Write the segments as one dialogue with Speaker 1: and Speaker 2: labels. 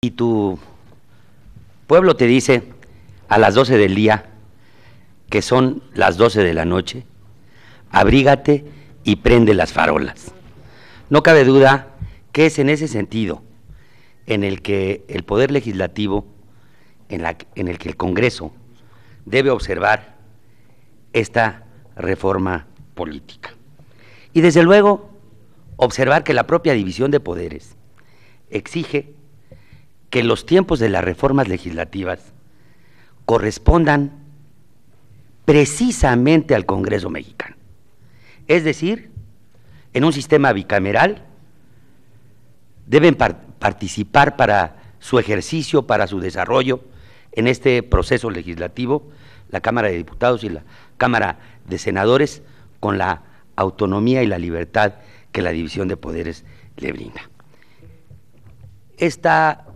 Speaker 1: y tu pueblo te dice a las 12 del día, que son las 12 de la noche, abrígate y prende las farolas. No cabe duda que es en ese sentido en el que el Poder Legislativo, en, en el que el Congreso debe observar esta reforma política. Y desde luego, observar que la propia división de poderes exige que los tiempos de las reformas legislativas correspondan precisamente al Congreso mexicano. Es decir, en un sistema bicameral deben participar para su ejercicio, para su desarrollo en este proceso legislativo, la Cámara de Diputados y la Cámara de Senadores, con la autonomía y la libertad que la división de poderes le brinda. Esta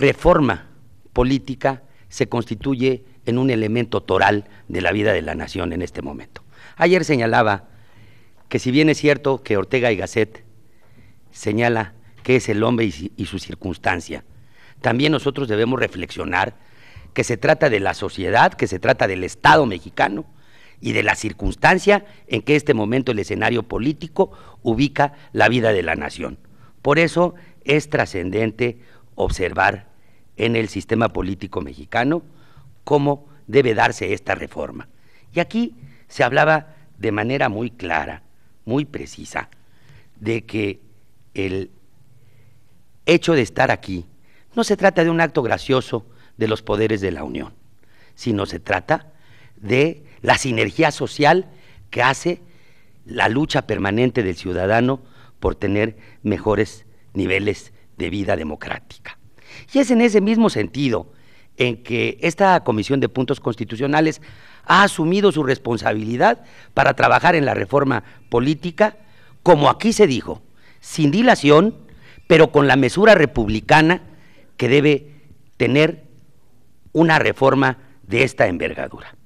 Speaker 1: reforma política se constituye en un elemento toral de la vida de la nación en este momento. Ayer señalaba que si bien es cierto que Ortega y Gasset señala que es el hombre y su circunstancia, también nosotros debemos reflexionar que se trata de la sociedad, que se trata del Estado mexicano y de la circunstancia en que este momento el escenario político ubica la vida de la nación. Por eso es trascendente observar en el sistema político mexicano, cómo debe darse esta reforma. Y aquí se hablaba de manera muy clara, muy precisa, de que el hecho de estar aquí no se trata de un acto gracioso de los poderes de la Unión, sino se trata de la sinergia social que hace la lucha permanente del ciudadano por tener mejores niveles de vida democrática. Y es en ese mismo sentido en que esta Comisión de Puntos Constitucionales ha asumido su responsabilidad para trabajar en la reforma política, como aquí se dijo, sin dilación, pero con la mesura republicana que debe tener una reforma de esta envergadura.